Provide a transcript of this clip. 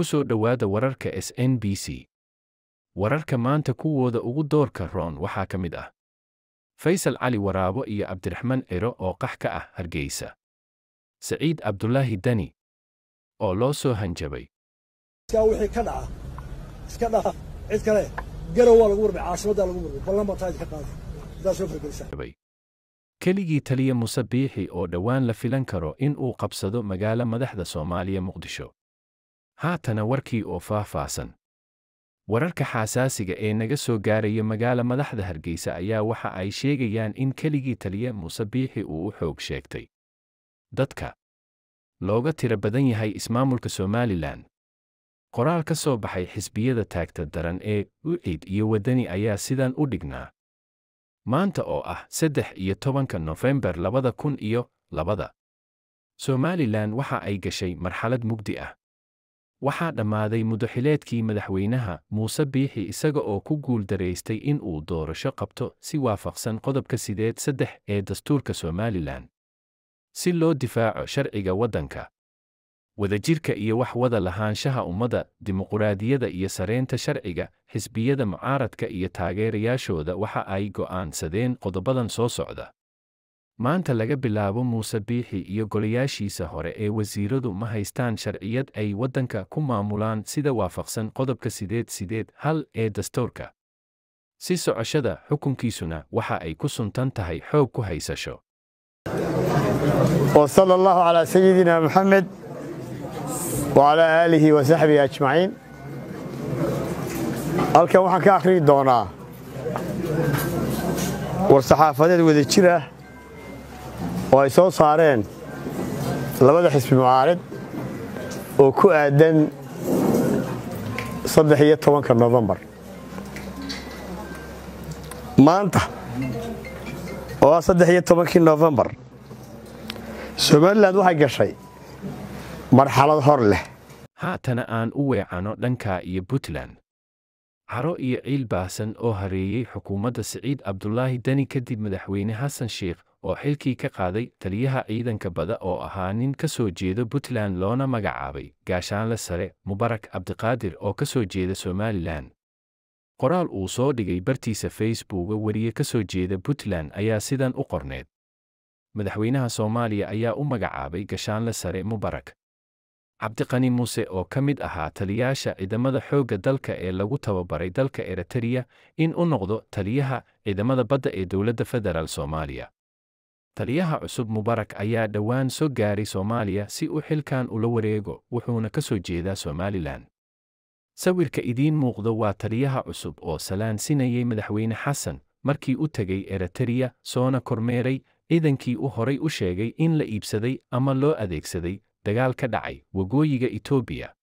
ku soo dhowaada wararka s n b c wararka maanta kuwooda ugu doorka roon waxaa ka mid ah faysal cali waraabo iyo cabdiraxmaan ero oo qax ka ah hargeysa saciid cabdulaahi dani oo loo soo hanjabay wixii ka dhaca iska dhaca cid kale garow waa lagu warbay caasimaddaa lagu warbay ballanba qaada haddaad soo fargeysaa keligii taliya muse biixi oo dhowaan la filan karo in uu qabsado magaalo madaxda soomaaliya muqdisho haatana warkii oo faahfaahsan wararka xaasaasiga ee naga soo gaaraya magaala madaxda hargeysa ayaa waxa ay sheegayaan in keligii taliya muuse biixi uu u xoog sheegtay dadka looga tiro badan yahay ismaamulka somalilan qoraal ka soo baxay xisbiyada taagta daran ee uciid iyo waddani ayaa sidan u dhignaa maanta oo ah saddex iyo tobanka nofembar labada kun iyo labada somalilan waxa ay gashay marxalad mugdi ah waxaa dhammaaday mudaxileedkii madaxweynaha muuse biixi isaga oo ku guul daraystay in uu doorasho qabto si waafaqsan qodobka sideed saddex ee dastuurka somalilan si loo difaaco sharciga waddanka wadajirka iyo wax wada lahaanshaha ummadda dimuquraadiyada iyo saraynta sharciga xisbiyada mucaaradka iyo taageerayaashooda waxa ay go'aansadeen qodobadan soo socda maanta laga bilaabo muuse biixi iyo golayaashiisa hore ee wasiiradu ma haystaan sharciyad ay waddanka ku maamulaan sida waafaqsan qodobka sideed sideed hal ee dastuurka si socoshada xukunkiisuna waxa ay ku suntan tahay xoog ku haysasho وصلى الله على سيدنا محمد وعلى آله وصحبه أجمعين halkan waxaan ka akhriyi doonaa war saxaafadeed wada jira oo ay soo saareen labada xisbi mucaarad oo ku aadan saddex iyo tobanka novembar maanta oo ah saddex iyo tobankii novembar somalilan waxay gashay marxalad hor leh haatana aan u weecano dhanka iyo puntland caro iyo ciil baahsan oo hareeyey xukuumadda siciid cabdulaahi deni kadib madaxweyne xasan sheekh oo xilkii ka qaaday taliyaha ciidanka bada oo ahaa nin ka soo jeeda puntland loona magacaabay gaashaanle sare mubarak cabdiqaadir oo ka soo jeeda somalilan qoraal uu soo dhigay bartiisa facebooga weriye ka soo jeeda puntland ayaa sidan u qorneed madaxweynaha soomaaliya ayaa u magacaabay gashaanle sare mubarak cabdiqani muuse oo ka mid ahaa taliyaasha ciidamada xoogga dalka ee lagu tababaray dalka eritariya in u noqdo taliyaha ciidamada badda ee dowladda federaal soomaaliya taliyaha cusub mubarak ayaa dhowaan soo gaaray soomaaliya si uu xilkan ula wareego wuxuuna ka soo jeedaa somalilan sawirka idiin muuqdo waa taliyaha cusub oo salaansinayay madaxweyne xasan markii u tegay eritariya soona kormeeray ciidankii u horay u sheegay in la iibsaday ama loo adeegsaday dagaal ka dhacay wagooyiga itoobiya